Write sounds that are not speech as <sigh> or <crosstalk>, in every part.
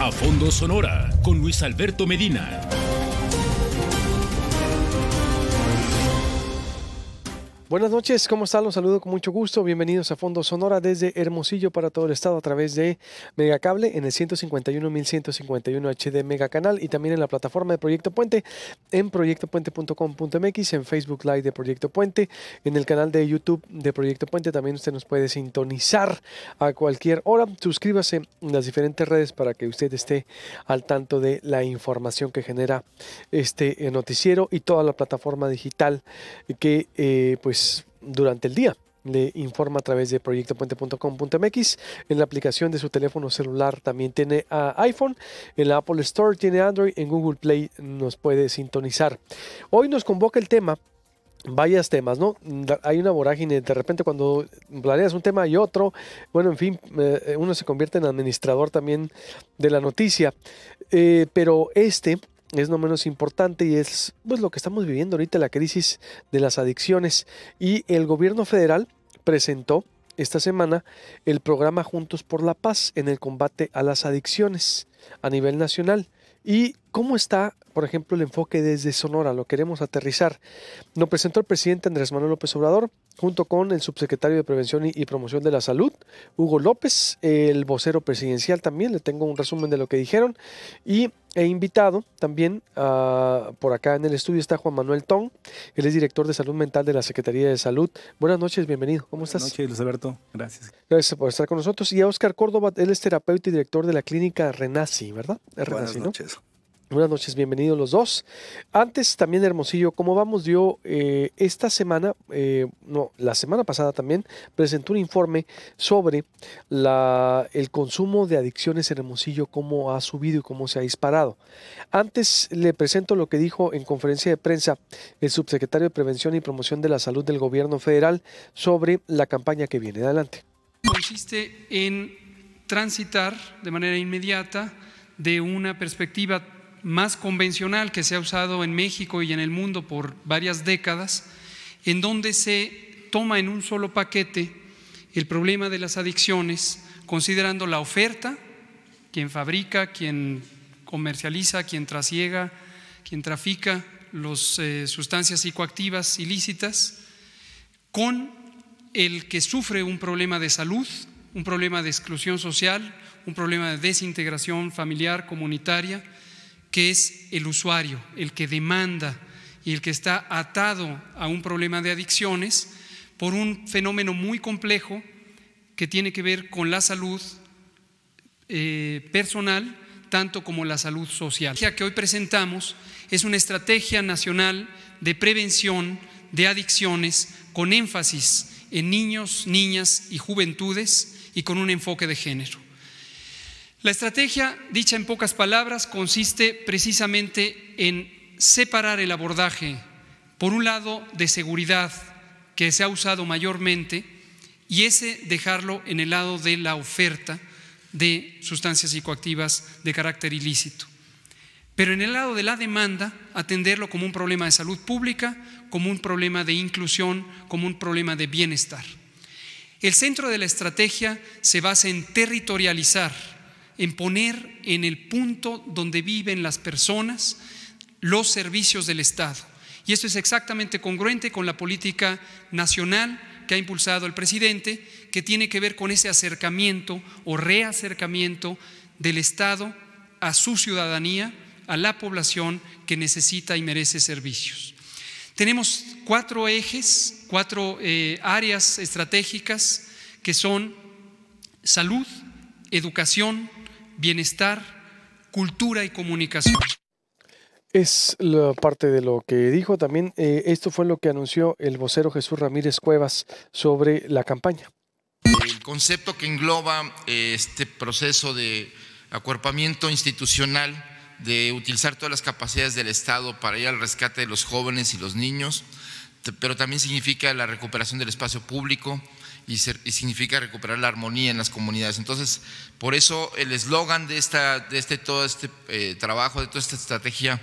A fondo Sonora con Luis Alberto Medina. Buenas noches, ¿cómo están? Los saludo con mucho gusto. Bienvenidos a Fondo Sonora desde Hermosillo para todo el estado a través de Megacable en el 151.151 HD Mega Canal y también en la plataforma de Proyecto Puente en proyectopuente.com.mx, en Facebook Live de Proyecto Puente, en el canal de YouTube de Proyecto Puente. También usted nos puede sintonizar a cualquier hora. Suscríbase en las diferentes redes para que usted esté al tanto de la información que genera este eh, noticiero y toda la plataforma digital que eh, pues pues, durante el día. Le informa a través de proyectopuente.com.mx. En la aplicación de su teléfono celular también tiene a ah, iPhone. En la Apple Store tiene Android. En Google Play nos puede sintonizar. Hoy nos convoca el tema varios temas, ¿no? Hay una vorágine, de repente cuando planeas un tema y otro, bueno, en fin, eh, uno se convierte en administrador también de la noticia, eh, pero este es no menos importante y es pues, lo que estamos viviendo ahorita, la crisis de las adicciones. Y el gobierno federal presentó esta semana el programa Juntos por la Paz en el combate a las adicciones a nivel nacional. Y ¿Cómo está, por ejemplo, el enfoque desde Sonora? Lo queremos aterrizar. Nos presentó el presidente Andrés Manuel López Obrador, junto con el subsecretario de Prevención y Promoción de la Salud, Hugo López, el vocero presidencial también. Le tengo un resumen de lo que dijeron. Y he invitado también ah, por acá en el estudio está Juan Manuel Tong, él es director de salud mental de la Secretaría de Salud. Buenas noches, bienvenido. ¿Cómo estás? Buenas noches, Luis Alberto. Gracias. Gracias por estar con nosotros. Y a Oscar Córdoba, él es terapeuta y director de la clínica Renasi, ¿verdad? Renasi, Buenas noches. Buenas noches, bienvenidos los dos. Antes también Hermosillo, como vamos, dio eh, esta semana, eh, no, la semana pasada también, presentó un informe sobre el consumo de adicciones en Hermosillo, cómo ha subido y cómo se ha disparado. Antes le presento lo que dijo en conferencia de prensa el subsecretario de Prevención y Promoción de la Salud del Gobierno Federal sobre la campaña que viene. Adelante. Consiste en transitar de manera inmediata de una perspectiva más convencional que se ha usado en México y en el mundo por varias décadas, en donde se toma en un solo paquete el problema de las adicciones, considerando la oferta, quien fabrica, quien comercializa, quien trasiega, quien trafica las eh, sustancias psicoactivas ilícitas, con el que sufre un problema de salud, un problema de exclusión social, un problema de desintegración familiar, comunitaria, que es el usuario, el que demanda y el que está atado a un problema de adicciones por un fenómeno muy complejo que tiene que ver con la salud eh, personal, tanto como la salud social. La estrategia que hoy presentamos es una estrategia nacional de prevención de adicciones con énfasis en niños, niñas y juventudes y con un enfoque de género. La estrategia, dicha en pocas palabras, consiste precisamente en separar el abordaje, por un lado, de seguridad, que se ha usado mayormente, y ese dejarlo en el lado de la oferta de sustancias psicoactivas de carácter ilícito. Pero en el lado de la demanda, atenderlo como un problema de salud pública, como un problema de inclusión, como un problema de bienestar. El centro de la estrategia se basa en territorializar en poner en el punto donde viven las personas los servicios del Estado. Y esto es exactamente congruente con la política nacional que ha impulsado el presidente, que tiene que ver con ese acercamiento o reacercamiento del Estado a su ciudadanía, a la población que necesita y merece servicios. Tenemos cuatro ejes, cuatro eh, áreas estratégicas que son salud, educación, bienestar, cultura y comunicación. Es parte de lo que dijo también. Eh, esto fue lo que anunció el vocero Jesús Ramírez Cuevas sobre la campaña. El concepto que engloba eh, este proceso de acuerpamiento institucional, de utilizar todas las capacidades del Estado para ir al rescate de los jóvenes y los niños, pero también significa la recuperación del espacio público, y, significa recuperar la armonía en las comunidades. Entonces, por eso el eslogan de, esta, de este, todo este eh, trabajo, de toda esta estrategia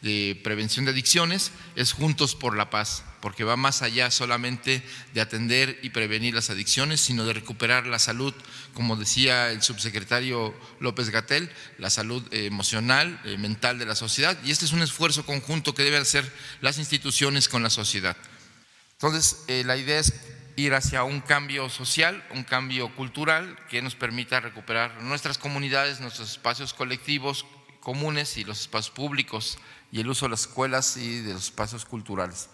de prevención de adicciones es Juntos por la Paz, porque va más allá solamente de atender y prevenir las adicciones, sino de recuperar la salud, como decía el subsecretario López Gatel, la salud eh, emocional, eh, mental de la sociedad, y este es un esfuerzo conjunto que deben hacer las instituciones con la sociedad. Entonces, la idea es ir hacia un cambio social, un cambio cultural que nos permita recuperar nuestras comunidades, nuestros espacios colectivos comunes y los espacios públicos y el uso de las escuelas y de los espacios culturales.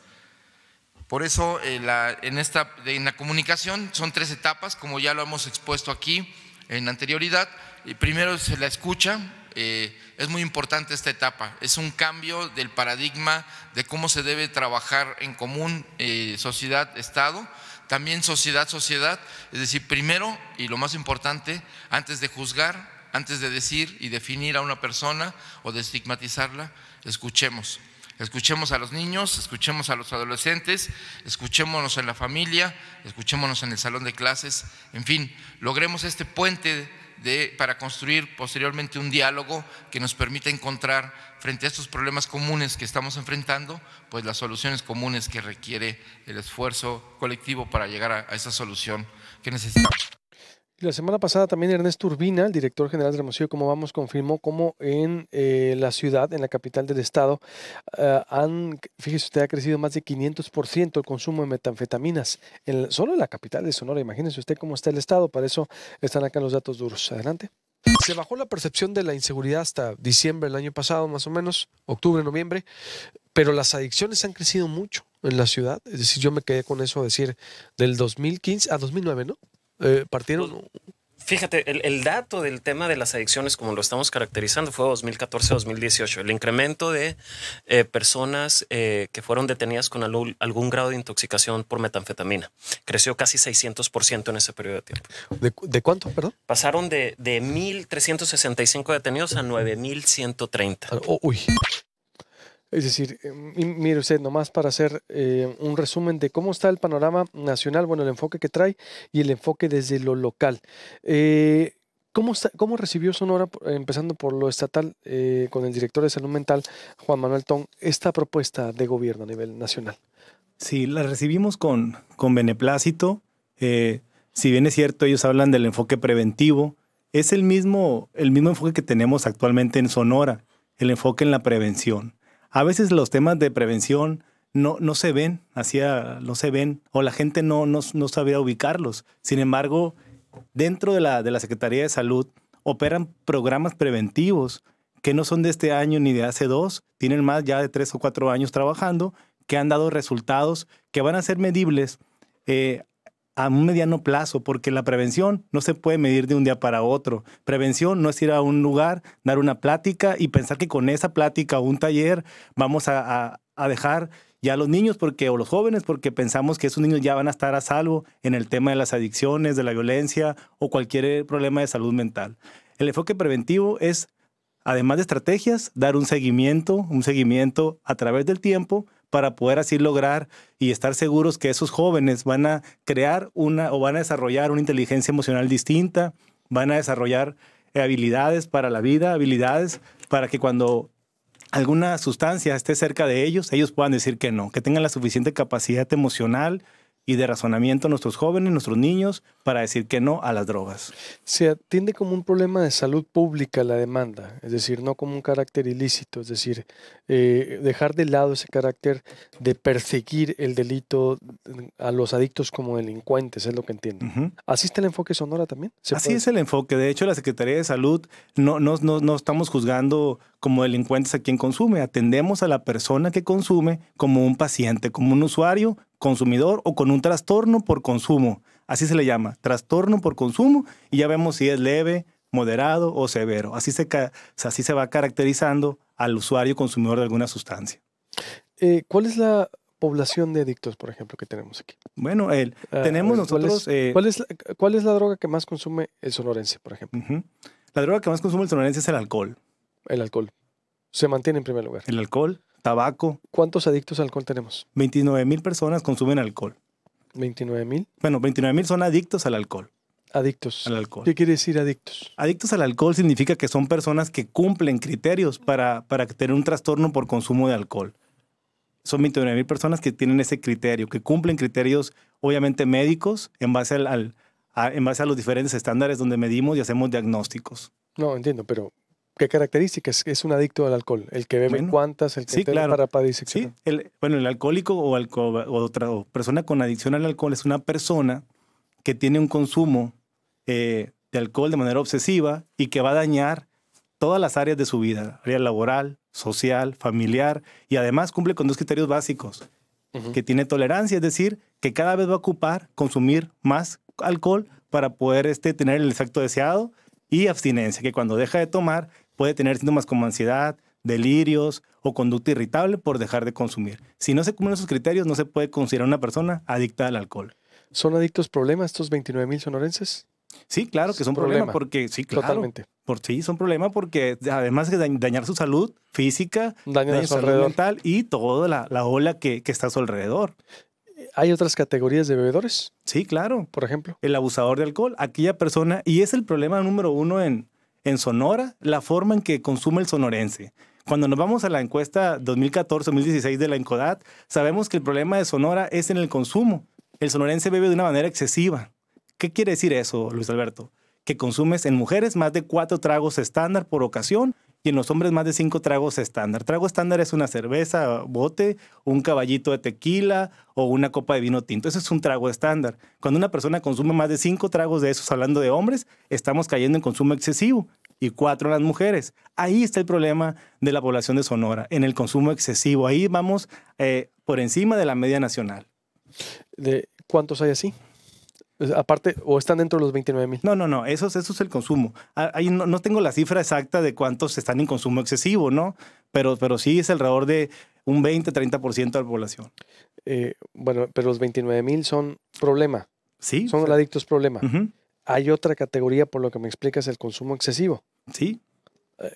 Por eso eh, en, la, esta, comunicación son tres etapas, como ya lo hemos expuesto aquí en anterioridad. Eh, primero se la escucha, eh, es muy importante esta etapa. Es un cambio del paradigma de cómo se debe trabajar en común sociedad-estado también sociedad, sociedad, es decir, primero y lo más importante, antes de juzgar, antes de decir y definir a una persona o de estigmatizarla, escuchemos. Escuchemos a los niños, escuchemos a los adolescentes, escuchémonos en la familia, escuchémonos en el salón de clases, en fin, logremos este puente para construir posteriormente un diálogo que nos permita encontrar frente a estos problemas comunes que estamos enfrentando, pues las soluciones comunes que requiere el esfuerzo colectivo para llegar a esa solución que necesitamos. La semana pasada también Ernesto Urbina, el director general de Museo Como Vamos, confirmó cómo en eh, la ciudad, en la capital del estado, ah, han, fíjese usted, ha crecido más de 500% el consumo de metanfetaminas, en, solo en la capital de Sonora. Imagínese usted cómo está el estado, para eso están acá los datos duros. Adelante. Se bajó la percepción de la inseguridad hasta diciembre del año pasado, más o menos, octubre, noviembre, pero las adicciones han crecido mucho en la ciudad. Es decir, yo me quedé con eso, decir, del 2015 a 2009, ¿no? Eh, pues, fíjate, el, dato del tema de las adicciones, como lo estamos caracterizando, fue 2014-2018. El incremento de eh, personas eh, que fueron detenidas con algún, grado de intoxicación por metanfetamina creció casi 600% en ese periodo de tiempo. ¿De, cuánto, perdón? Pasaron de, de 1.365 detenidos a 9.130. Ah, uy. Es decir, em, mire usted, nomás para hacer eh, un resumen de cómo está el panorama nacional, bueno, el enfoque que trae y el enfoque desde lo local. Eh, ¿Cómo, recibió Sonora, empezando por lo estatal, eh, con el director de salud mental, Juan Manuel Tong, esta propuesta de gobierno a nivel nacional? Sí, la recibimos con, beneplácito. si bien es cierto, ellos hablan del enfoque preventivo, es el mismo, el mismo enfoque que tenemos actualmente en Sonora, el enfoque en la prevención a veces los temas de prevención no, no se ven, hacia, ah, no se ven, o la gente no, no, sabía ubicarlos. Sin embargo, dentro de la, de la Secretaría de Salud operan programas preventivos que no son de este año ni de hace dos, tienen más ya de tres o cuatro años trabajando, que han dado resultados que van a ser medibles eh, a un mediano plazo, porque la prevención no se puede medir de un día para otro. Prevención no es ir a un lugar, dar una plática y pensar que con esa plática o un taller vamos a, a, a dejar ya los niños porque, o los jóvenes porque pensamos que esos niños ya van a estar a salvo en el tema de las adicciones, de la violencia o cualquier eh, problema de salud mental. El enfoque preventivo es, además de estrategias, dar un seguimiento, un seguimiento a través del tiempo para poder así lograr y estar seguros que esos jóvenes van a crear una o van a desarrollar una inteligencia emocional distinta, van a desarrollar eh, habilidades para la vida, habilidades para que cuando alguna sustancia esté cerca de ellos, ellos puedan decir que no, que tengan la suficiente capacidad emocional y de razonamiento a nuestros jóvenes, nuestros niños, para decir que no a las drogas. Se atiende como un problema de salud pública la demanda, es decir, no como un carácter ilícito, es decir, eh, dejar de lado ese carácter de perseguir el delito mm, a los adictos como delincuentes, es lo que entiendo. ¿Así está el enfoque Sonora también? Así es el enfoque. De hecho, la Secretaría de Salud no, no, no estamos juzgando como delincuentes a quien consume, atendemos a la persona que consume como un paciente, como un usuario, consumidor o con un trastorno por consumo. Así se le llama, trastorno por consumo, y ya vemos si es leve, moderado o severo. Así se, así se va caracterizando al usuario consumidor de alguna sustancia. Eh, ¿Cuál es la población de adictos, por ejemplo, que tenemos aquí? Bueno, ah, tenemos nosotros... Eh, ¿cuál, es la, droga que más consume el sonorense, por ejemplo? La droga que más consume el sonorense es el alcohol. El alcohol se mantiene en primer lugar. El alcohol, tabaco. ¿Cuántos adictos al alcohol tenemos? 29 mil personas consumen alcohol. 29 mil. Bueno, 29 mil son adictos al alcohol. Adictos. Al alcohol. ¿Qué quiere decir adictos? Adictos al alcohol significa que son personas que cumplen criterios para, para tener un trastorno por consumo de alcohol. Son 29 mil personas que tienen ese criterio, que cumplen criterios, obviamente médicos, en base, en base a los diferentes estándares donde medimos y hacemos diagnósticos. No, entiendo, pero qué características es un adicto al alcohol? El que bebe cuántas, el que sí, claro. para, para Sí, bueno, el alcohólico o, o, otra, persona con adicción al alcohol es una persona que tiene un consumo eh, de alcohol de manera obsesiva y que va a dañar todas las áreas de su vida, área laboral, social, familiar, y además cumple con dos criterios básicos, que tiene tolerancia, es decir, que cada vez va a ocupar consumir más alcohol para poder este, tener el efecto deseado y abstinencia, que cuando deja de tomar puede tener síntomas como ansiedad, delirios o conducta irritable por dejar de consumir. Si no se cumplen esos criterios, no se puede considerar una persona adicta al alcohol. ¿Son adictos problemas estos 29 mil sonorenses? Sí, claro que son problemas porque sí, claro. Totalmente. Por sí, son problema porque además de dañar su salud física, dañar su salud mental y toda la, ola que, está a su alrededor. ¿Hay otras categorías de bebedores? Sí, claro. Por ejemplo. El abusador de alcohol, aquella persona, y es el problema número uno en, en Sonora la forma en que consume el sonorense. Cuando nos vamos a la encuesta 2014-2016 de la Encodat, sabemos que el problema de Sonora es en el consumo. El sonorense bebe de una manera excesiva. ¿Qué quiere decir eso, Luis Alberto? Que consumes en mujeres más de cuatro tragos estándar por ocasión y en los hombres más de cinco tragos estándar. Trago estándar es una cerveza, bote, un caballito de tequila o una copa de vino tinto. Eso es un trago estándar. Cuando una persona consume más de cinco tragos de esos, hablando de hombres, estamos cayendo en consumo excesivo y cuatro las mujeres. Ahí está el problema de la población de Sonora, en el consumo excesivo. Ahí vamos eh, por encima de la media nacional. ¿De cuántos hay así? Pues, aparte, o están dentro de los 29 mil. No, no, no, eso, es el consumo. Ah, ahí no, tengo la cifra exacta de cuántos están en consumo excesivo, ¿no? Pero, pero sí es alrededor de un 20, 30% de la población. Eh, bueno, pero los 29 mil son problema. Sí. Son adictos problema. Hay otra categoría, por lo que me explicas, el consumo excesivo. Sí. Eh,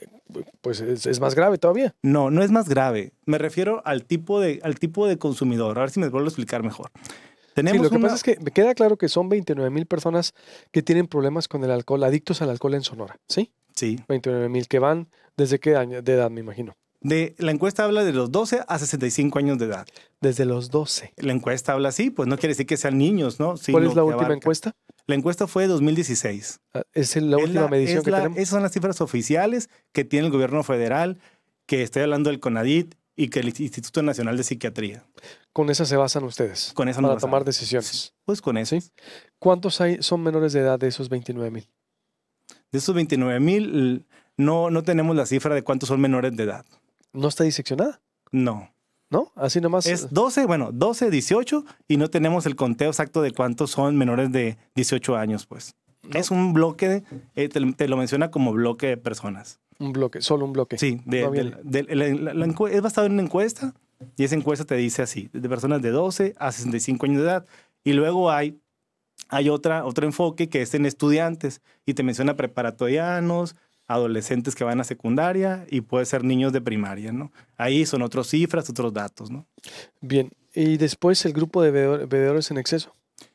pues es, más grave todavía. No, no es más grave. Me refiero al tipo de, al tipo de consumidor. A ver si me vuelvo a explicar mejor lo que pasa es que me queda claro que son 29 mil personas que tienen problemas con el alcohol, adictos al alcohol en Sonora, ¿sí? Sí. 29 mil que van desde qué año de edad, me imagino. De, la encuesta habla de los 12 a 65 años de edad. Desde los 12. La encuesta habla así, pues no quiere decir que sean niños, ¿no? ¿Cuál es la última encuesta? La encuesta fue de 2016. Ah, es la última medición que tenemos. Esas son las cifras oficiales que tiene el gobierno federal, que estoy hablando del CONADIT, y que el Instituto Nacional de Psiquiatría. ¿Con esa se basan ustedes? Con esa Para tomar decisiones. pues con eso. ¿Cuántos hay, son menores de edad de esos 29 mil? De esos 29 mil, no, no tenemos la cifra de cuántos son menores de edad. ¿No está diseccionada? No. ¿No? Así nomás. Es 12, eh. bueno, 12, 18, y no tenemos el conteo exacto de cuántos son menores de 18 años, pues. Es un bloque, eh, te lo menciona como bloque de personas. Un bloque, solo un bloque. Sí, es basado en una encuesta y esa encuesta te dice así, de personas de 12 a 65 años de edad. Y luego hay, hay otra, otro enfoque que es en estudiantes y te menciona preparatorianos, adolescentes que van a secundaria y puede ser niños de primaria, ¿no? Ahí son otras cifras, otros datos, ¿no? Bien, y después el grupo de bebedores en exceso.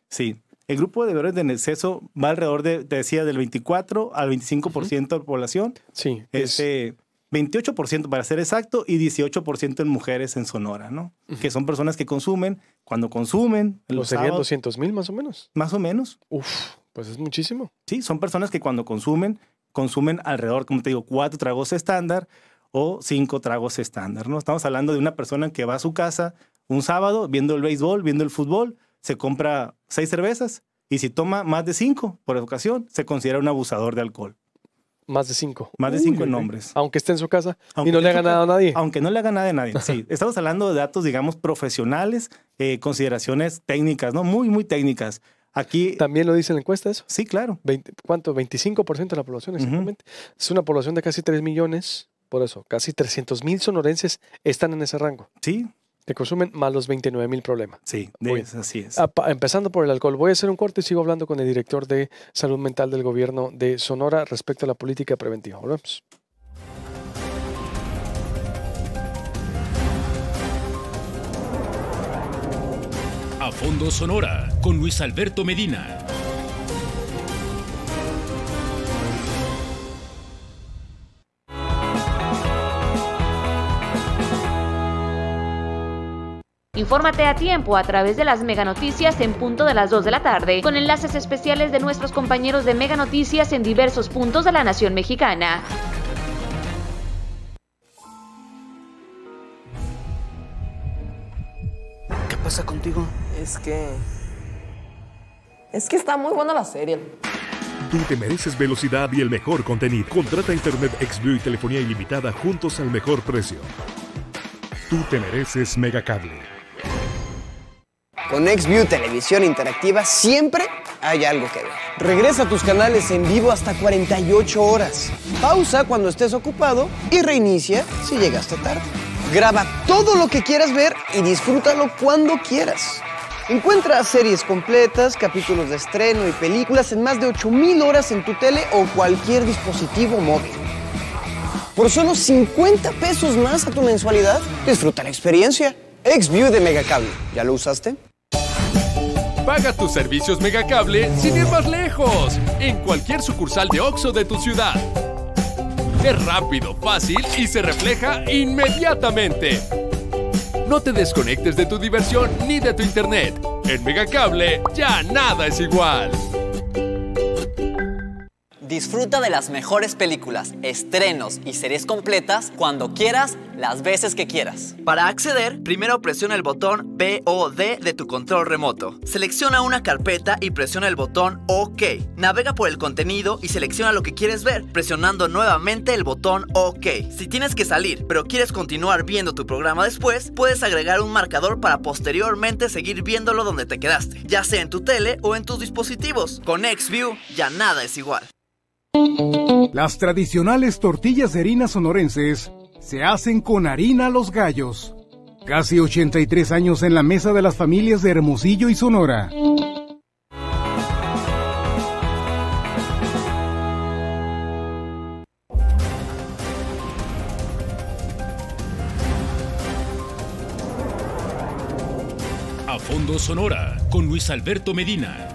Sí, el grupo de bebedores en exceso va alrededor de, te decía, del 24 al 25% de la población. Sí. Este, es... 28% para ser exacto y 18% en mujeres en Sonora, ¿no? Que son personas que consumen, cuando consumen... los serían 200 mil más o menos. Más o menos. Uf, pues es muchísimo. Sí, son personas que cuando consumen, consumen alrededor, como te digo, cuatro tragos estándar o cinco tragos estándar, ¿no? Estamos hablando de una persona que va a su casa un sábado viendo el béisbol, viendo el fútbol, se compra seis cervezas y si toma más de cinco por educación se considera un abusador de alcohol. Más de cinco. Más de cinco en nombres. Aunque esté en su casa y no le haga nada a nadie. Aunque no le haga nada a nadie. Sí, <laughs> estamos hablando de datos, digamos, profesionales, eh, consideraciones técnicas, ¿no? Muy, muy técnicas. Aquí. ¿También lo dice la encuesta eso? Sí, claro. ¿Cuánto? 25% de la población, exactamente. Es una población de casi 3 millones. Por eso, casi 300 mil sonorenses están en ese rango. Sí, te consumen más los 29 mil problemas. Sí, así es. Ah, empezando por el alcohol, voy a hacer un corte y sigo hablando con el director de salud mental del gobierno de Sonora respecto a la política preventiva. Volvemos. A fondo Sonora con Luis Alberto Medina. Infórmate a tiempo a través de las mega noticias en punto de las 2 de la tarde, con enlaces especiales de nuestros compañeros de mega noticias en diversos puntos de la nación mexicana. ¿Qué pasa contigo? Es que... Es que está muy buena la serie. Tú te mereces velocidad y el mejor contenido. Contrata Internet Xview y telefonía ilimitada juntos al mejor precio. Tú te mereces Megacable. Con XView Televisión Interactiva siempre hay algo que ver. Regresa a tus canales en vivo hasta 48 horas. Pausa cuando estés ocupado y reinicia si llegaste tarde. Graba todo lo que quieras ver y disfrútalo cuando quieras. Encuentra series completas, capítulos de estreno y películas en más de 8000 horas en tu tele o cualquier dispositivo móvil. Por solo 50 pesos más a tu mensualidad, disfruta la experiencia. XView de Megacable. ¿Ya lo usaste? Paga tus servicios Megacable sin ir más lejos, en cualquier sucursal de OXO de tu ciudad. Es rápido, fácil y se refleja inmediatamente. No te desconectes de tu diversión ni de tu internet. En Megacable ya nada es igual. Disfruta de las mejores películas, estrenos y series completas cuando quieras, las veces que quieras. Para acceder, primero presiona el botón D de tu control remoto. Selecciona una carpeta y presiona el botón OK. Navega por el contenido y selecciona lo que quieres ver, presionando nuevamente el botón OK. Si tienes que salir, pero quieres continuar viendo tu programa después, puedes agregar un marcador para posteriormente seguir viéndolo donde te quedaste, ya sea en tu tele o en tus dispositivos. Con Xview ya nada es igual. Las tradicionales tortillas de harina sonorenses se hacen con harina Los Gallos. Casi 83 años en la mesa de las familias de Hermosillo y Sonora. A fondo Sonora con Luis Alberto Medina.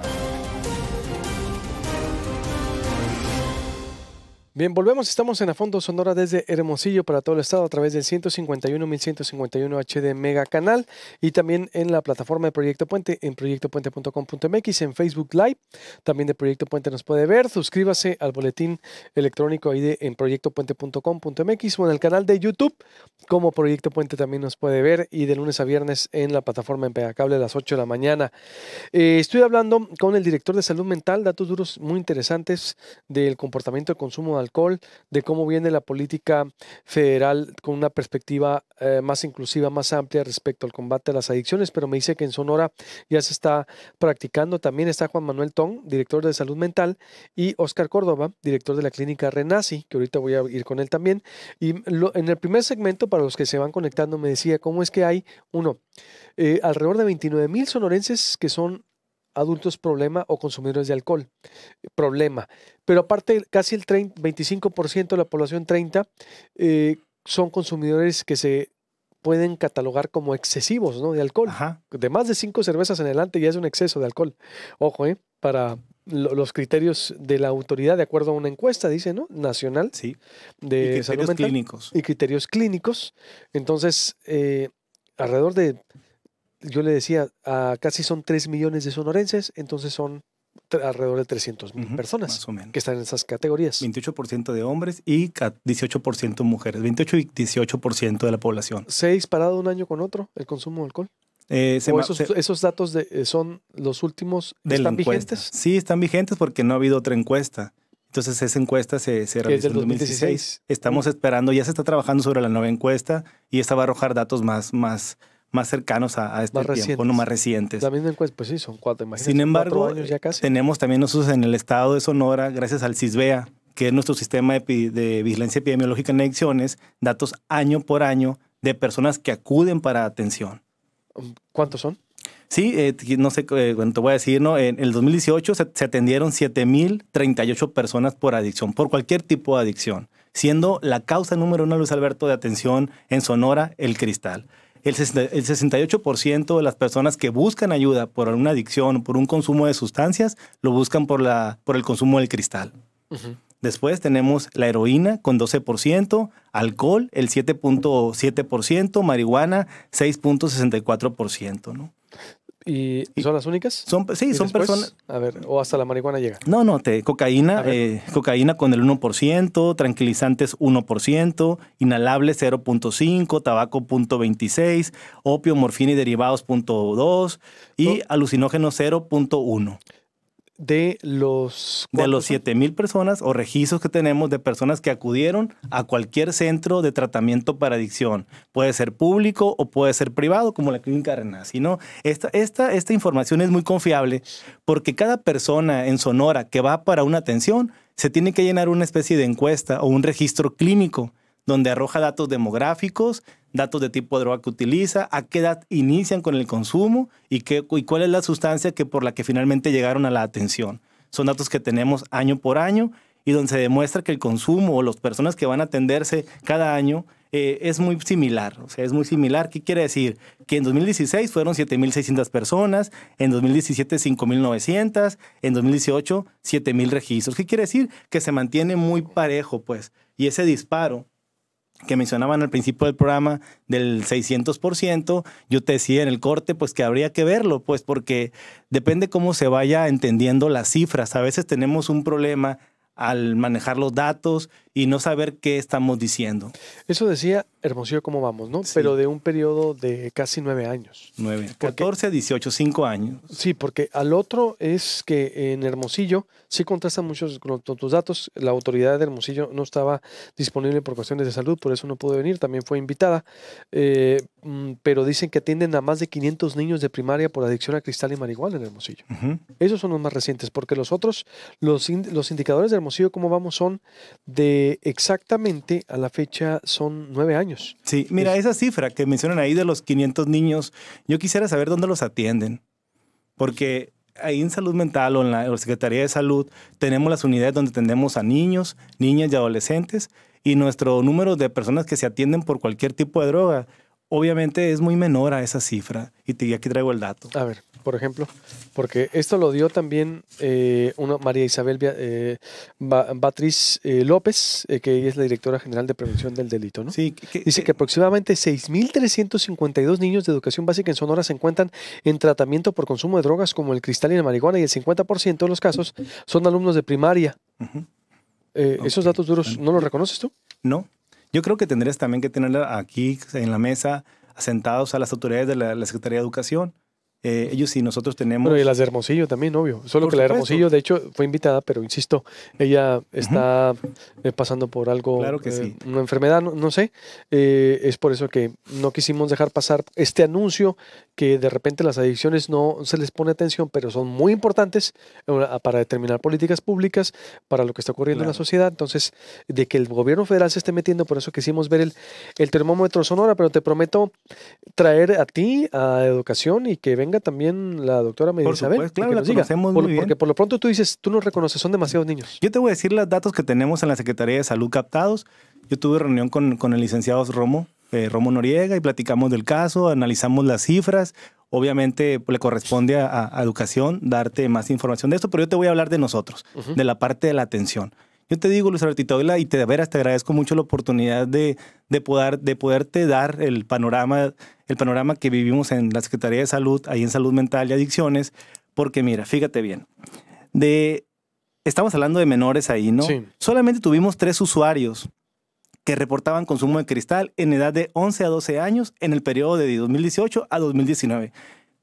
Bien, volvemos. Estamos en A Fondo Sonora desde Hermosillo para todo el estado a través del 151.151 HD Mega Canal y también en la plataforma de Proyecto Puente en proyectopuente.com.mx, en Facebook Live. También de Proyecto Puente nos puede ver. Suscríbase al boletín electrónico ahí de, en proyectopuente.com.mx o en el canal de YouTube como Proyecto Puente también nos puede ver y de lunes a viernes en la plataforma en Cable a las 8 de la mañana. Eh, estoy hablando con el director de salud mental, datos duros muy interesantes del comportamiento de consumo de alcohol, de cómo viene la política federal con una perspectiva eh, más inclusiva, más amplia respecto al combate a las adicciones, pero me dice que en Sonora ya se está practicando. También está Juan Manuel Tong, director de salud mental, y Oscar Córdoba, director de la clínica Renazi, que ahorita voy a ir con él también. Y en el primer segmento, para los que se van conectando, me decía cómo es que hay, uno, eh, alrededor de 29 mil sonorenses que son adultos problema o consumidores de alcohol, problema. Pero aparte, casi el 25% de la población 30 eh, son consumidores que se pueden catalogar como excesivos ¿no? de alcohol. De más de cinco cervezas en adelante ya es un exceso de alcohol. Ojo, eh, para los criterios de la autoridad de acuerdo a una encuesta, dice, ¿no? Nacional. Sí. De y criterios clínicos. Y criterios clínicos. Entonces, eh, alrededor de yo le decía, ah, casi son 3 millones de sonorenses, entonces son alrededor de 300 mil personas que están en esas categorías. 28% de hombres y 18% mujeres, 28 y 18% de la población. ¿Se ha disparado un año con otro el consumo de alcohol? Eh, esos, datos eh, son los últimos están vigentes? Sí, están vigentes porque no ha habido otra encuesta. Entonces esa encuesta se, realizó en 2016. Estamos esperando, ya se está trabajando sobre la nueva encuesta y esta va a arrojar datos más, más más cercanos a, a este tiempo, no más recientes. También pues sí, son cuatro, imagínate. Sin embargo, tenemos también nosotros en el estado de Sonora, gracias al CISBEA, que es nuestro sistema de, vigilancia epidemiológica en adicciones, datos año por año de personas que acuden para atención. ¿Cuántos son? Sí, eh, no sé cuánto eh, voy a decir, ¿no? En el 2018 se, se atendieron 7.038 personas por adicción, por cualquier tipo de adicción, siendo la causa número uno, Luis Alberto, de atención en Sonora, el cristal el, 68% de las personas que buscan ayuda por alguna adicción o por un consumo de sustancias lo buscan por, la, por el consumo del cristal. Después tenemos la heroína con 12%, alcohol el 7.7%, marihuana 6.64%. ¿no? ¿Y, son las únicas? sí, son personas. A ver, o hasta la marihuana llega. No, no, te, cocaína, eh, cocaína con el 1%, tranquilizantes 1%, inhalables 0.5, tabaco 0.26, opio, morfina y derivados 0.2 y alucinógenos 0.1 de los... De los mil personas o registros que tenemos de personas que acudieron a cualquier centro de tratamiento para adicción. Puede ser público o puede ser privado, como la clínica Renazi. ¿no? Esta, esta, esta información es muy confiable porque cada persona en Sonora que va para una atención se tiene que llenar una especie de encuesta o un registro clínico donde arroja datos demográficos, datos de tipo de droga que utiliza, a qué edad inician con el consumo y, qué, cuál es la sustancia que por la que finalmente llegaron a la atención. Son datos que tenemos año por año y donde se demuestra que el consumo o las personas que van a atenderse cada año eh, es muy similar. O sea, es muy similar. ¿Qué quiere decir? Que en 2016 fueron 7.600 personas, en 2017 5.900, en 2018 7.000 registros. ¿Qué quiere decir? Que se mantiene muy parejo, pues. Y ese disparo que mencionaban al principio del programa del 600%, yo te decía en el corte, pues que habría que verlo, pues porque depende cómo se vaya entendiendo las cifras. A veces tenemos un problema al manejar los datos y no saber qué estamos diciendo. Eso decía Hermosillo, cómo vamos, ¿no? Pero de un periodo de casi nueve años. Nueve. 14 a 18, cinco años. Sí, porque al otro es que en Hermosillo sí contrastan muchos con, tus datos. La autoridad de Hermosillo no estaba disponible por cuestiones de salud, por eso no pudo venir. También fue invitada. Eh, pero dicen que atienden a más de 500 niños de primaria por adicción a cristal y marihuana en Hermosillo. Esos son los más recientes, porque los otros, los, los indicadores de Hermosillo, cómo vamos, son de exactamente a la fecha son nueve años. Sí, mira, esa cifra que mencionan ahí de los 500 niños, yo quisiera saber dónde los atienden, porque ahí en salud mental o en la Secretaría de Salud tenemos las unidades donde atendemos a niños, niñas y adolescentes y nuestro número de personas que se atienden por cualquier tipo de droga obviamente es muy menor a esa cifra. Y te, aquí traigo el dato. A ver, por ejemplo, porque esto lo dio también eh, una María Isabel eh, Batriz eh, López, eh, que es la directora general de prevención del delito. ¿no? Sí, Dice que aproximadamente 6.352 niños de educación básica en Sonora se encuentran en tratamiento por consumo de drogas como el cristal y la marihuana y el 50% de los casos son alumnos de primaria. Esos datos duros, ¿no los reconoces tú? No, yo creo que tendrías también que tenerla aquí en la mesa asentados a las autoridades de la, Secretaría de Educación. Eh, ellos y nosotros tenemos. y las de Hermosillo también, obvio. Solo que la de Hermosillo, de hecho, fue invitada, pero insisto, ella está eh, pasando por algo. Claro que eh, sí. Una enfermedad, no, no sé. es por eso que no quisimos dejar pasar este anuncio que de repente las adicciones no se les pone atención, pero son muy importantes eh, para determinar políticas públicas, para lo que está ocurriendo en la sociedad. Entonces, de que el gobierno federal se esté metiendo, por eso quisimos ver el, termómetro sonora, pero te prometo traer a ti, a educación, y que venga también la doctora Medina Isabel. Claro, por, Porque por lo pronto tú dices, tú no reconoces, son demasiados niños. Yo te voy a decir los datos que tenemos en la Secretaría de Salud captados. Yo tuve reunión con, con el licenciado Romo, eh, Romo Noriega y platicamos del caso, analizamos las cifras. Obviamente pues, le corresponde a, Educación darte más información de esto, pero yo te voy a hablar de nosotros, de la parte de la atención. Yo te digo, Luis Alberto, y te, de veras, te agradezco mucho la oportunidad de, poder, de poderte dar el panorama, el panorama que vivimos en la Secretaría de Salud, ahí en Salud Mental y Adicciones, porque mira, fíjate bien, de, estamos hablando de menores ahí, ¿no? Solamente tuvimos tres usuarios que reportaban consumo de cristal en edad de 11 a 12 años en el periodo de 2018 a 2019.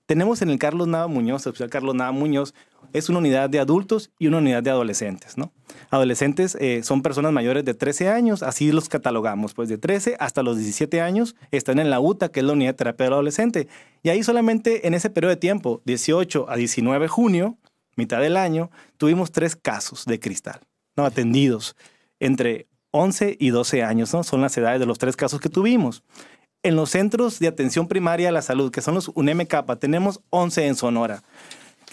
Tenemos en el Carlos Nava Muñoz, Hospital Carlos Nava Muñoz, es una unidad de adultos y una unidad de adolescentes, ¿no? Adolescentes eh, son personas mayores de 13 años, así los catalogamos, pues de 13 hasta los 17 años están en la UTA, que es la unidad de terapia del adolescente. Y ahí solamente en ese periodo de tiempo, 18 a 19 de junio, mitad del año, tuvimos tres casos de cristal, ¿no? Atendidos entre 11 y 12 años, ¿no? Son las edades de los tres casos que tuvimos. En los centros de atención primaria a la salud, que son los UNMK, tenemos 11 en Sonora.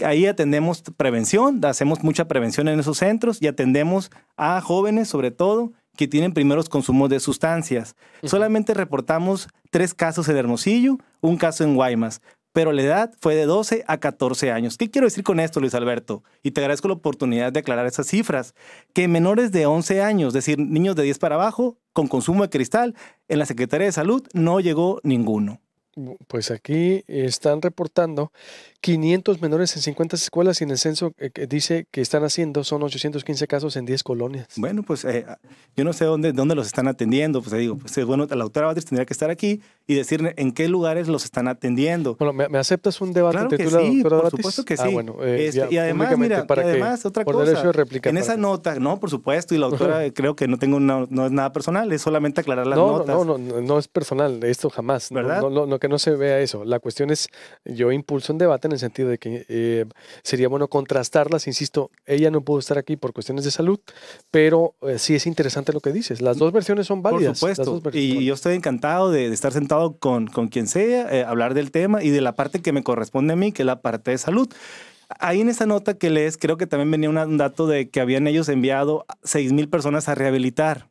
Ahí atendemos prevención, hacemos mucha prevención en esos centros y atendemos a jóvenes, sobre todo, que tienen primeros consumos de sustancias. Solamente reportamos tres casos en Hermosillo, un caso en Guaymas pero la edad fue de 12 a 14 años. ¿Qué quiero decir con esto, Luis Alberto? Y te agradezco la oportunidad de aclarar esas cifras, que menores de 11 años, es decir, niños de 10 para abajo, con consumo de cristal, en la Secretaría de Salud no llegó ninguno. Pues aquí están reportando 500 menores en 50 escuelas y en el censo eh, que dice que están haciendo son 815 casos en 10 colonias. Bueno, pues eh, ah, yo no sé dónde, dónde los están atendiendo. Pues digo, pues, bueno, la doctora Madrid tendría que estar aquí y decir en qué lugares los están atendiendo. Bueno, ¿me, aceptas un debate claro que sí, Por supuesto que ah, sí. Eh, este, y además, mira, además otra cosa. en esa nota, no, por supuesto, y la doctora <laughs> creo que no tengo no es nada personal, es solamente aclarar las notas. No, no, no, no es personal, esto jamás. ¿Verdad? no, no que no se vea eso. La cuestión es, yo impulso un debate en el sentido de que eh, sería bueno contrastarlas. Insisto, ella no pudo estar aquí por cuestiones de salud, pero eh, sí es interesante lo que dices. Las dos versiones son válidas. Por supuesto. Y yo estoy encantado de, estar sentado con, con quien sea, eh, hablar del tema y de la parte que me corresponde a mí, que es la parte de salud. Ahí en esa nota que lees, creo que también venía un dato de que habían ellos enviado 6,000 mil personas a rehabilitar.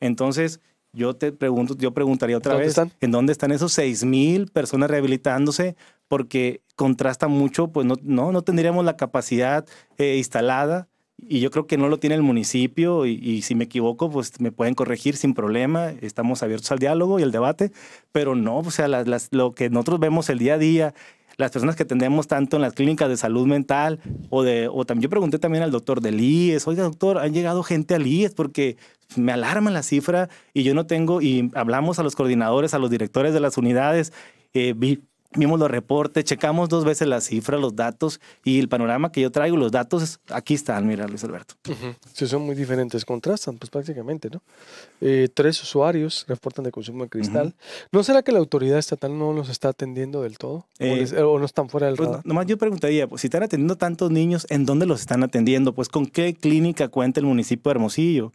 Entonces, yo te pregunto, yo preguntaría otra vez, ¿en dónde están esos mil personas rehabilitándose? Porque contrasta mucho, pues no, no, tendríamos la capacidad eh, instalada y yo creo que no lo tiene el municipio y, si me equivoco, pues me pueden corregir sin problema, estamos abiertos al diálogo y al debate, pero no, o sea, lo que nosotros vemos el día a día, las personas que atendemos tanto en las clínicas de salud mental o de, o también, yo pregunté también al doctor del IES, oiga doctor, han llegado gente al IES porque me alarma la cifra y yo no tengo, y hablamos a los coordinadores, a los directores de las unidades, eh, vi, vimos los reportes, checamos dos veces las cifras, los datos y el panorama que yo traigo, los datos aquí están, mira Luis Alberto. Sí, son muy diferentes, contrastan pues prácticamente, ¿no? Eh, tres usuarios reportan de consumo de cristal. ¿No será que la autoridad estatal no los está atendiendo del todo? o, eh, no están fuera del pues, Nomás yo preguntaría, pues si están atendiendo tantos niños, ¿en dónde los están atendiendo? Pues con qué clínica cuenta el municipio de Hermosillo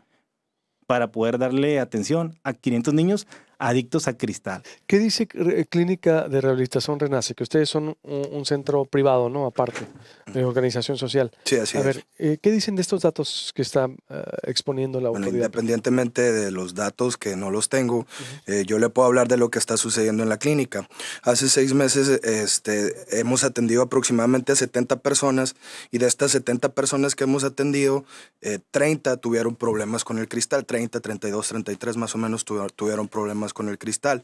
para poder darle atención a 500 niños adictos a cristal. ¿Qué dice eh, Clínica de Rehabilitación Renace? Que ustedes son un, centro privado, ¿no? Aparte de organización social. Sí, así A ver, eh, ¿qué dicen de estos datos que está eh, exponiendo la autoridad? independientemente de los datos que no los tengo, yo le puedo hablar de lo que está sucediendo en la clínica. Hace seis meses este, hemos atendido aproximadamente a 70 personas y de estas 70 personas que hemos atendido, 30 tuvieron problemas con el cristal, 30, 32, 33 más o menos tuvieron problemas con el cristal.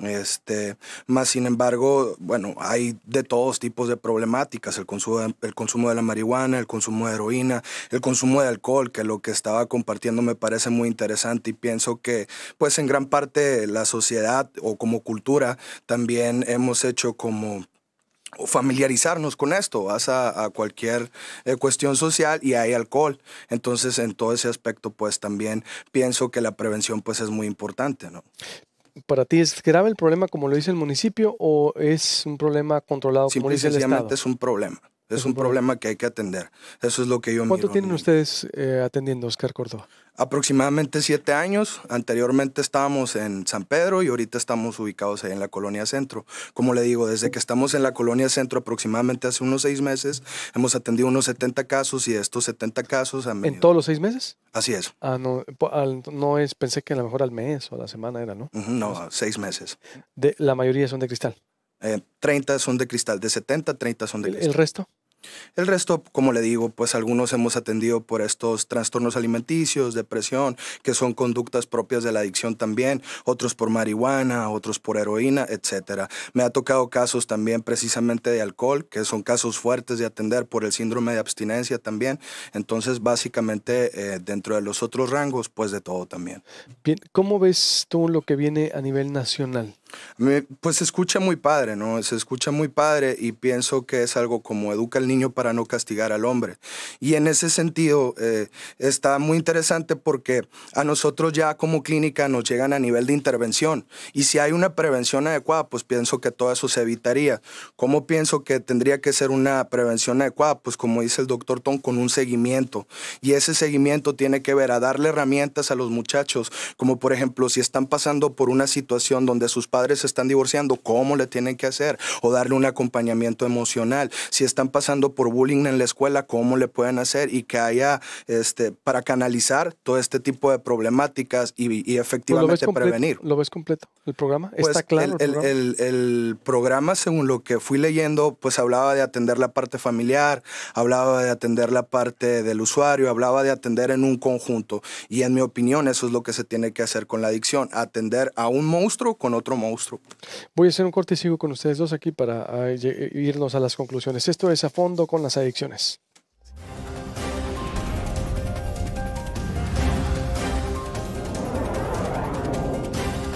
Este, más sin embargo, bueno, hay de todos tipos de problemáticas, el consumo de, el consumo de la marihuana, el consumo de heroína, el consumo de alcohol, que lo que estaba compartiendo me parece muy interesante y pienso que pues en gran parte la sociedad o como cultura también hemos hecho como o familiarizarnos con esto. Vas a, cualquier eh, cuestión social y hay alcohol. Entonces, en todo ese aspecto, pues también pienso que la prevención pues es muy importante, ¿no? para ti es grave el problema como lo dice el municipio o es un problema controlado como dice el Estado? es un problema. Es un problema que hay que atender. Eso es lo que yo ¿Cuánto tienen ustedes eh, atendiendo, Oscar Córdoba? Aproximadamente siete años. Anteriormente estábamos en San Pedro y ahorita estamos ubicados ahí en la Colonia Centro. Como le digo, desde que estamos en la Colonia Centro aproximadamente hace unos seis meses, hemos atendido unos 70 casos y estos 70 casos ¿En todos los seis meses? Así es. Ah, no, no es, pensé que a lo mejor al mes o a la semana era, ¿no? no, pues seis meses. De, la mayoría son de cristal. Eh, 30 son de cristal, de 70, 30 son de cristal. ¿El resto? El resto, como le digo, pues algunos hemos atendido por estos trastornos alimenticios, depresión, que son conductas propias de la adicción también, otros por marihuana, otros por heroína, etc. Me ha tocado casos también precisamente de alcohol, que son casos fuertes de atender por el síndrome de abstinencia también. Entonces, básicamente, eh, dentro de los otros rangos, pues de todo también. Bien, ¿cómo ves tú lo que viene a nivel nacional? Pues se escucha muy padre, ¿no? Se escucha muy padre y pienso que es algo como educa al niño para no castigar al hombre. Y en ese sentido eh, está muy interesante porque a nosotros ya como clínica nos llegan a nivel de intervención y si hay una prevención adecuada, pues pienso que todo eso se evitaría. ¿Cómo pienso que tendría que ser una prevención adecuada? Pues como dice el doctor Tom, con un seguimiento. Y ese seguimiento tiene que ver a darle herramientas a los muchachos, como por ejemplo si están pasando por una situación donde sus padres padres se están divorciando, cómo le tienen que hacer, o darle un acompañamiento emocional. Si están pasando por bullying en la escuela, cómo le pueden hacer y que haya este, para canalizar todo este tipo de problemáticas y, pues, efectivamente prevenir. ¿Lo ves completo? ¿El programa? Pues, ¿Está claro? El, el, programa? según lo que fui leyendo, pues hablaba de atender la parte familiar, hablaba de atender la parte del usuario, hablaba de atender en un conjunto. Y en mi opinión, eso es lo que se tiene que hacer con la adicción, atender a un monstruo con otro monstruo monstruo. Voy a hacer un corte y sigo con ustedes dos aquí para ah, eh, irnos a las conclusiones. Esto es a fondo con las adicciones.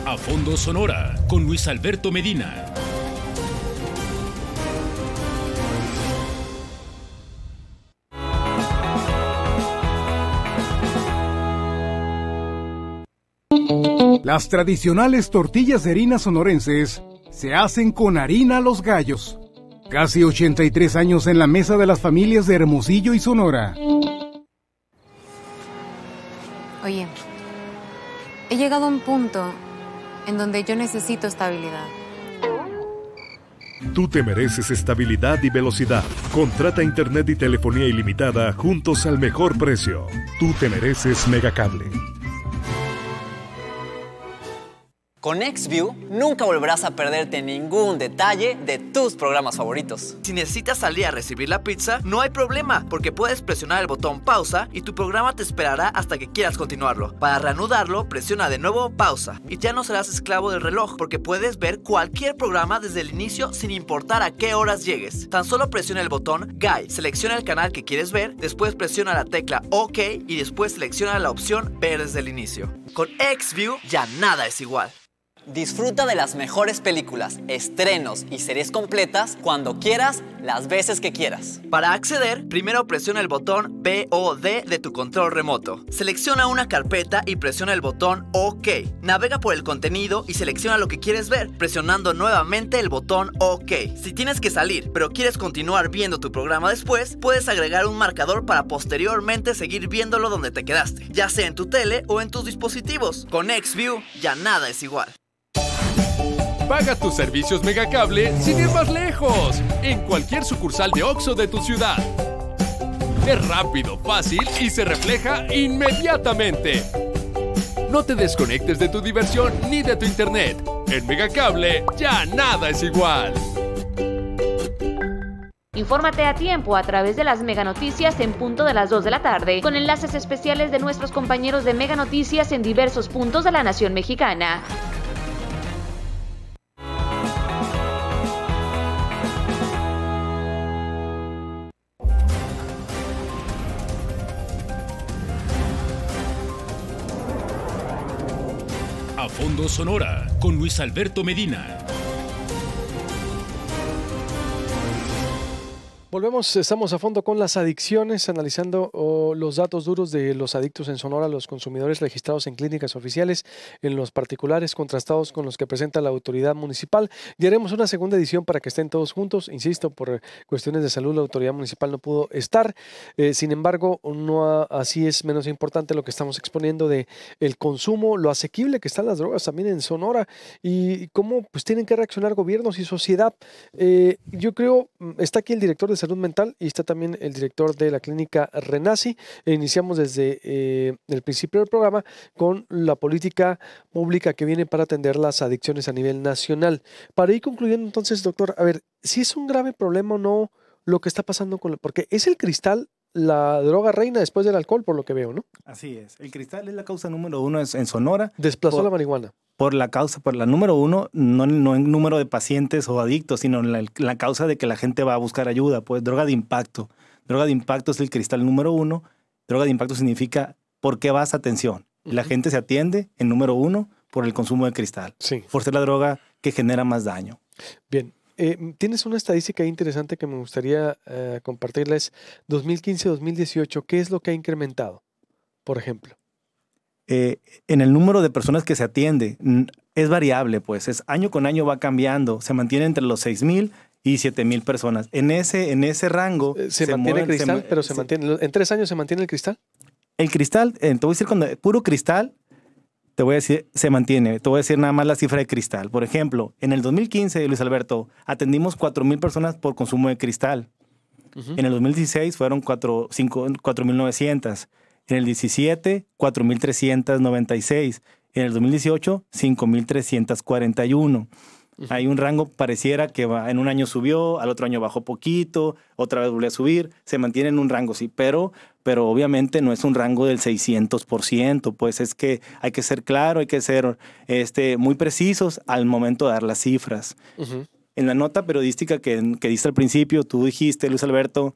A fondo Sonora con Luis Alberto Medina. Las tradicionales tortillas de harina sonorenses se hacen con harina los gallos. Casi 83 años en la mesa de las familias de Hermosillo y Sonora. Oye, he llegado a un punto en donde yo necesito estabilidad. Tú te mereces estabilidad y velocidad. Contrata internet y telefonía ilimitada juntos al mejor precio. Tú te mereces Megacable. Con XView nunca volverás a perderte ningún detalle de tus programas favoritos. Si necesitas salir a recibir la pizza, no hay problema, porque puedes presionar el botón pausa y tu programa te esperará hasta que quieras continuarlo. Para reanudarlo, presiona de nuevo pausa y ya no serás esclavo del reloj, porque puedes ver cualquier programa desde el inicio sin importar a qué horas llegues. Tan solo presiona el botón guide, selecciona el canal que quieres ver, después presiona la tecla OK y después selecciona la opción Ver desde el inicio. Con XView ya nada es igual. Disfruta de las mejores películas, estrenos y series completas cuando quieras, las veces que quieras. Para acceder, primero presiona el botón D de tu control remoto. Selecciona una carpeta y presiona el botón OK. Navega por el contenido y selecciona lo que quieres ver, presionando nuevamente el botón OK. Si tienes que salir, pero quieres continuar viendo tu programa después, puedes agregar un marcador para posteriormente seguir viéndolo donde te quedaste, ya sea en tu tele o en tus dispositivos. Con Xview ya nada es igual. Paga tus servicios Megacable sin ir más lejos, en cualquier sucursal de OXO de tu ciudad. Es rápido, fácil y se refleja inmediatamente. No te desconectes de tu diversión ni de tu internet. En Megacable ya nada es igual. Infórmate a tiempo a través de las Mega Noticias en punto de las 2 de la tarde, con enlaces especiales de nuestros compañeros de Mega Noticias en diversos puntos de la nación mexicana. A Fondo Sonora con Luis Alberto Medina. Volvemos, estamos a fondo con las adicciones, analizando oh, los datos duros de los adictos en Sonora, los consumidores registrados en clínicas oficiales, en los particulares contrastados con los que presenta la autoridad municipal. Y haremos una segunda edición para que estén todos juntos. Insisto, por cuestiones de salud la autoridad municipal no pudo estar. Eh, sin embargo, no así es menos importante lo que estamos exponiendo de el consumo, lo asequible que están las drogas también en Sonora y cómo pues tienen que reaccionar gobiernos y sociedad. Eh, yo creo, mm, está aquí el director de salud mental y está también el director de la clínica Renazi. E iniciamos desde eh, el principio del programa con la política pública que viene para atender las adicciones a nivel nacional. Para ir concluyendo entonces, doctor, a ver, si es un grave problema o no lo que está pasando con... La, porque es el cristal la droga reina después del alcohol, por lo que veo, ¿no? Así es. El cristal es la causa número uno en Sonora. Desplazó la marihuana por la causa, por la número uno, no, en número de pacientes o adictos, sino en la, causa de que la gente va a buscar ayuda, pues droga de impacto. Droga de impacto es el cristal número uno. Droga de impacto significa por qué vas a atención. La gente se atiende en número uno por el consumo de cristal. Sí. ser la droga que genera más daño. Bien, eh, tienes una estadística interesante que me gustaría eh, compartirles. 2015-2018, ¿qué es lo que ha incrementado, por ejemplo? Eh, en el número de personas que se atiende. Es variable, pues, es año con año va cambiando, se mantiene entre los 6 mil y 7 mil personas. En ese, en ese rango... Eh, ¿Se, mantiene el cristal, pero se, mantiene... ¿En tres años se mantiene el cristal? El cristal, eh, te voy a decir, cuando, puro cristal, te voy a decir, se mantiene. Te voy a decir nada más la cifra de cristal. Por ejemplo, en el 2015, Luis Alberto, atendimos 4 mil personas por consumo de cristal. En el 2016 fueron 4.900. 4, en el 17, 4.396. En el 2018, 5.341. Hay un rango, pareciera que en un año subió, al otro año bajó poquito, otra vez volvió a subir, se mantiene en un rango, sí, pero, pero obviamente no es un rango del 600%, pues es que hay que ser claro, hay que ser este, muy precisos al momento de dar las cifras. En la nota periodística que, que diste al principio, tú dijiste, Luis Alberto,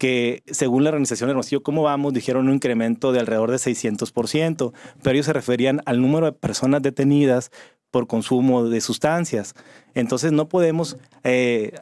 que según la organización de Hermosillo, ¿cómo vamos? Dijeron un incremento de alrededor de 600%, pero ellos se referían al número de personas detenidas por consumo de sustancias. Entonces no podemos eh,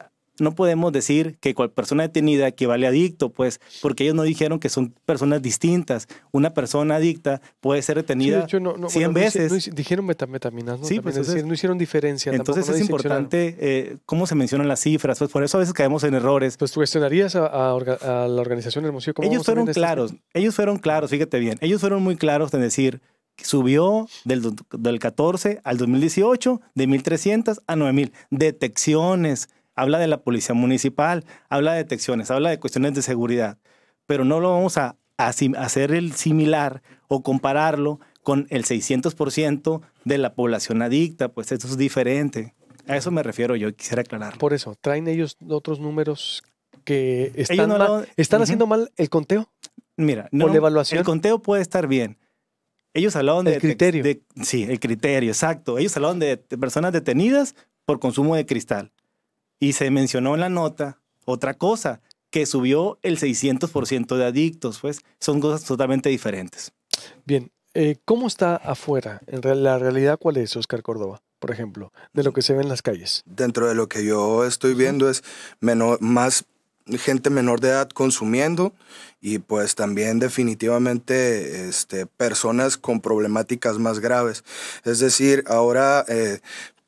no podemos decir que cualquier persona detenida equivale a adicto, pues, porque ellos no dijeron que son personas distintas. Una persona adicta puede ser detenida cien 100 veces. dijeron metaminas ¿no? Sí, pues, no hicieron diferencia. Entonces es importante eh, cómo se mencionan las cifras, pues por eso a veces caemos en errores. Pues tú cuestionarías a, la organización del museo. ellos fueron claros, ellos fueron claros, fíjate bien, ellos fueron muy claros en decir subió del, del, 14 al 2018 de 1.300 a 9.000 detecciones habla de la policía municipal, habla de detecciones, habla de cuestiones de seguridad, pero no lo vamos a, hacer el similar o compararlo con el 600% de la población adicta, pues eso es diferente. A eso me refiero yo, quisiera aclarar. Por eso, ¿traen ellos otros números que están, ¿están haciendo mal el conteo? Mira, no, el conteo puede estar bien. Ellos hablaban de... criterio. sí, el criterio, exacto. Ellos hablaban de personas detenidas por consumo de cristal. Y se mencionó en la nota otra cosa, que subió el 600% de adictos, pues son cosas totalmente diferentes. Bien, eh, ¿cómo está afuera? En la realidad, ¿cuál es, Oscar Córdoba? Por ejemplo, de lo que se ve en las calles. Dentro de lo que yo estoy viendo es más gente menor de edad consumiendo y pues también definitivamente este, personas con problemáticas más graves. Es decir, ahora eh,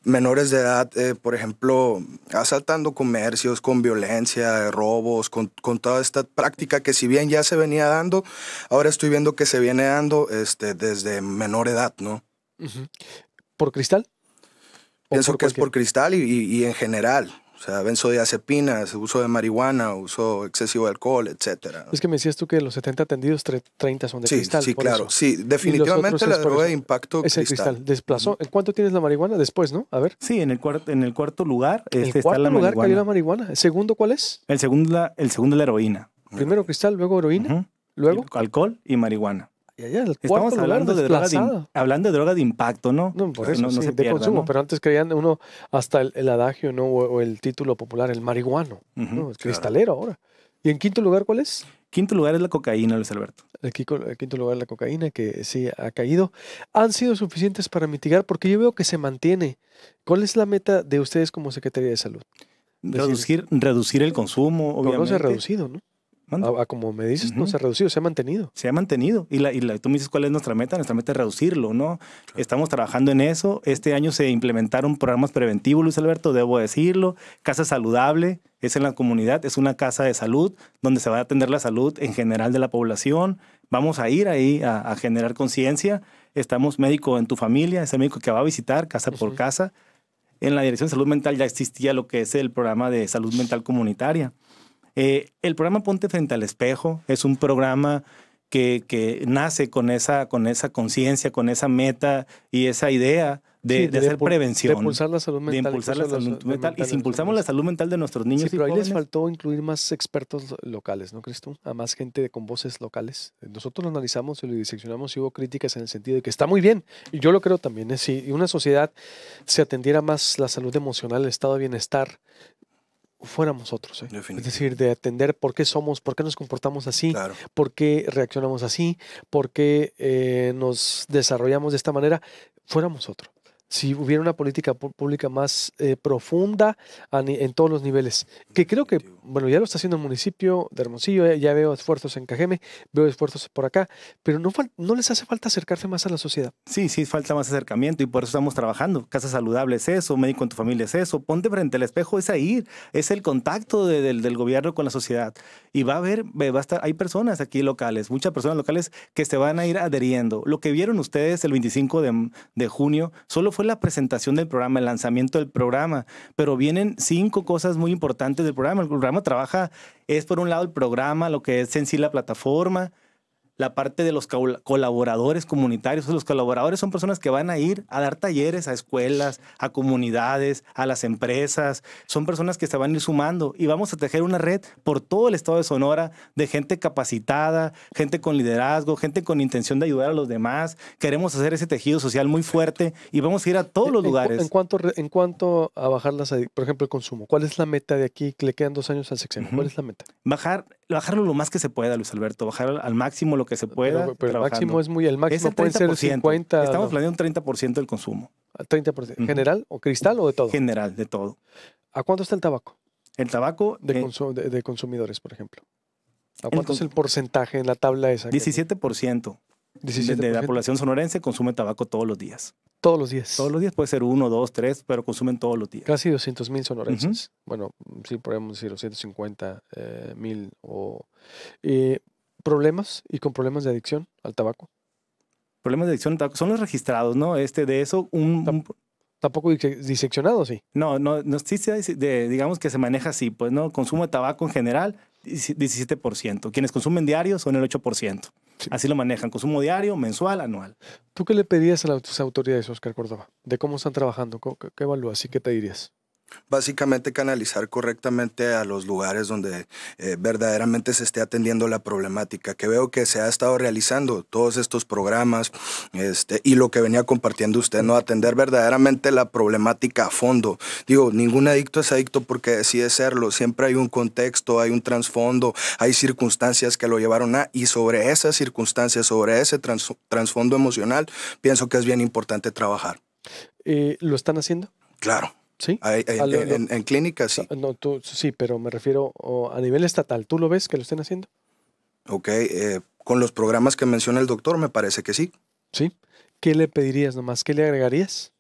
menores de edad, eh, por ejemplo, asaltando comercios con violencia, robos, con, toda esta práctica que si bien ya se venía dando, ahora estoy viendo que se viene dando este, desde menor edad, ¿no? ¿Por cristal? Pienso que es por cristal y en general. O sea, benzodiazepinas, uso de marihuana, uso excesivo de alcohol, etcétera. Es que me decías tú que los 70 atendidos, 30 son de cristal. Sí, claro. Sí, definitivamente la droga de impacto es el cristal. Desplazó. ¿En cuánto tienes la marihuana después, no? A ver. Sí, en el, cuarto, en el cuarto lugar este, el cuarto la lugar marihuana. la marihuana. ¿El segundo cuál es? El segundo, la, el segundo la heroína. Primero cristal, luego heroína, luego... alcohol y marihuana. Estamos hablando de, droga de, hablando de droga de impacto, ¿no? No, por de consumo, pero antes creían uno hasta el, adagio, ¿no? O, el título popular, el marihuano, El cristalero ahora. ¿Y en quinto lugar cuál es? Quinto lugar es la cocaína, Luis Alberto. El, quinto lugar es la cocaína, que sí ha caído. ¿Han sido suficientes para mitigar? Porque yo veo que se mantiene. ¿Cuál es la meta de ustedes como Secretaría de Salud? Reducir, reducir el consumo, obviamente. No se ha reducido, ¿no? como me dices, no se ha reducido, se ha mantenido. Se ha mantenido. Y, la, y tú me dices cuál es nuestra meta. Nuestra meta es reducirlo, ¿no? Estamos trabajando en eso. Este año se implementaron programas preventivos, Luis Alberto, debo decirlo. Casa saludable es en la comunidad, es una casa de salud donde se va a atender la salud en general de la población. Vamos a ir ahí a, generar conciencia. Estamos médico en tu familia, ese médico que va a visitar casa por casa. En la Dirección de Salud Mental ya existía lo que es el programa de salud mental comunitaria. Eh, el programa Ponte frente al espejo es un programa que, nace con esa con esa conciencia, con esa meta y esa idea de, hacer prevención. De impulsar la salud mental. De impulsar la Y si impulsamos la salud mental de nuestros niños sí, pero ahí les faltó incluir más expertos locales, ¿no Cristo? A más gente con voces locales. Nosotros lo analizamos y lo diseccionamos y hubo críticas en el sentido de que está muy bien. Y yo lo creo también. ¿eh? Si una sociedad se atendiera más la salud emocional, el estado de bienestar, fuéramos otros. ¿eh? Es decir, de atender por qué somos, por qué nos comportamos así, por qué reaccionamos así, por qué eh, nos desarrollamos de esta manera, fuéramos otros si hubiera una política pública más eh, profunda en todos los niveles, que creo que bueno, ya lo está haciendo el municipio de Hermosillo, ya veo esfuerzos en Cajeme, veo esfuerzos por acá, pero no, no les hace falta acercarse más a la sociedad. Sí, sí, falta más acercamiento y por eso estamos trabajando. Casa saludable es eso, médico en tu familia es eso, ponte frente al espejo, es ahí, es el contacto del, gobierno con la sociedad. Y va a haber, va hay personas aquí locales, muchas personas locales que se van a ir adheriendo. Lo que vieron ustedes el 25 de, de junio solo fue la presentación del programa, el lanzamiento del programa, pero vienen cinco cosas muy importantes del programa. El programa trabaja es por un lado el programa, lo que es en sí la plataforma, la parte de los colaboradores comunitarios. los colaboradores son personas que van a ir a dar talleres a escuelas, a comunidades, a las empresas. Son personas que se van a ir sumando y vamos a tejer una red por todo el estado de Sonora de gente capacitada, gente con liderazgo, gente con intención de ayudar a los demás. Queremos hacer ese tejido social muy fuerte y vamos a ir a todos los lugares. ¿En cuanto, en cuanto a bajar por ejemplo, el consumo? ¿Cuál es la meta de aquí? Le quedan dos años al sexenio. ¿Cuál es la meta? Bajar bajarlo lo más que se pueda, Luis Alberto, bajar al máximo lo que se pueda. Pero, el máximo es muy, el máximo puede ser 50. Estamos planeando un 30% del consumo. ¿30%? ¿General o cristal o de todo? General, de todo. ¿A cuánto está el tabaco? El tabaco. De, eh, consumidores, por ejemplo. ¿A cuánto es el porcentaje en la tabla esa? 17% de la población sonorense consume tabaco todos los días. Todos los días. Todos los días puede ser uno, dos, tres, pero consumen todos los días. Casi 200 mil sonorenses. Bueno, sí, podemos decir 250 eh, mil. O, eh, ¿Problemas y con problemas de adicción al tabaco? Problemas de adicción al tabaco son los registrados, ¿no? Este, de eso, un, tampoco diseccionado, sí. No, no, no digamos que se maneja así, pues no, consumo de tabaco en general, 17%. Quienes consumen diario son el 8%. Así lo manejan, consumo diario, mensual, anual. ¿Tú qué le pedías a las autoridades, Oscar Córdoba? ¿De cómo están trabajando? ¿Qué evalúas y qué te dirías? Básicamente canalizar correctamente a los lugares donde eh, verdaderamente se esté atendiendo la problemática, que veo que se ha estado realizando todos estos programas este, y lo que venía compartiendo usted, ¿no? Atender verdaderamente la problemática a fondo. Digo, ningún adicto es adicto porque decide serlo, siempre hay un contexto, hay un trasfondo, hay circunstancias que lo llevaron a, y sobre esas circunstancias, sobre ese trasfondo emocional, pienso que es bien importante trabajar. Eh, ¿Lo están haciendo? Claro. ¿Sí? Ah, en, clínicas, sí. Ah, no, tú, sí, pero me refiero a nivel estatal. ¿Tú lo ves que lo estén haciendo? Ok, eh, con los programas que menciona el doctor, me parece que sí. Sí. ¿Qué le pedirías nomás? ¿Qué le agregarías?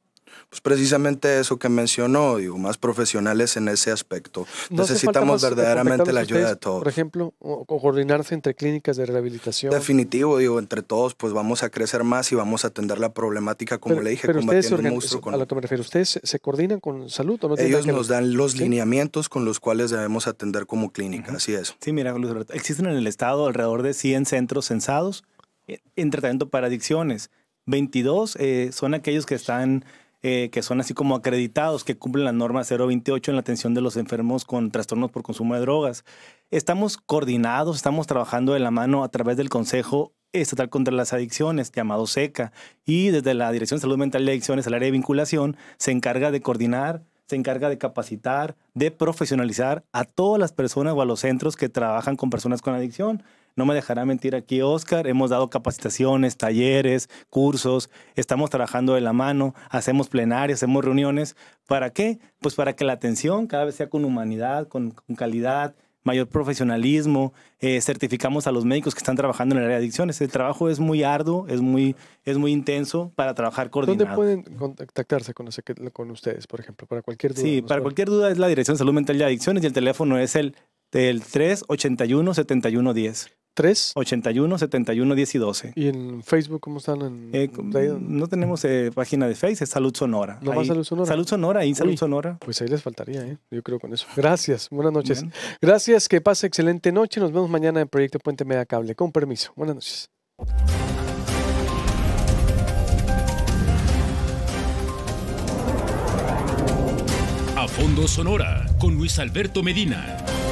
pues precisamente eso que mencionó, digo, más profesionales en ese aspecto. Necesitamos verdaderamente la ayuda de todos. Por ejemplo, coordinarse entre clínicas de rehabilitación. Definitivo, digo, entre todos, pues vamos a crecer más y vamos a atender la problemática, como le dije, combatiendo el monstruo. Con... A lo que me refiero, ¿ustedes se coordinan con salud o no? Ellos nos dan los lineamientos con los cuales debemos atender como clínica, así es. Sí, mira, existen en el estado alrededor de 100 centros censados eh, en tratamiento para adicciones. 22 eh, son aquellos que están eh, que son así como acreditados, que cumplen la norma 028 en la atención de los enfermos con trastornos por consumo de drogas. Estamos coordinados, estamos trabajando de la mano a través del Consejo Estatal contra las Adicciones, llamado SECA, y desde la Dirección de Salud Mental y Adicciones, al área de vinculación, se encarga de coordinar, se encarga de capacitar, de profesionalizar a todas las personas o a los centros que trabajan con personas con adicción. No me dejará mentir aquí, Oscar. Hemos dado capacitaciones, talleres, cursos, estamos trabajando de la mano, hacemos plenarias, hacemos reuniones. ¿Para qué? Pues para que la atención cada vez sea con humanidad, con, calidad, mayor profesionalismo. Eh, certificamos a los médicos que están trabajando en el área de adicciones. El trabajo es muy arduo, es muy, es muy intenso para trabajar coordinado. ¿Dónde pueden contactarse con, ustedes, por ejemplo, para cualquier duda? Sí, para cualquier duda es la Dirección Salud Mental y Adicciones y el teléfono es el del 381-7110. 381 81 71 10 y 12. ¿Y en Facebook cómo están? Eh, no tenemos eh, página de Facebook, es Salud Sonora. ¿No Salud Sonora? Salud Sonora, ahí Salud Sonora. Pues ahí les faltaría, ¿eh? yo creo con eso. Gracias, buenas noches. Gracias, que pase excelente noche. Nos vemos mañana en Proyecto Puente Media Cable. Con permiso, buenas noches. A Fondo Sonora con Luis Alberto Medina.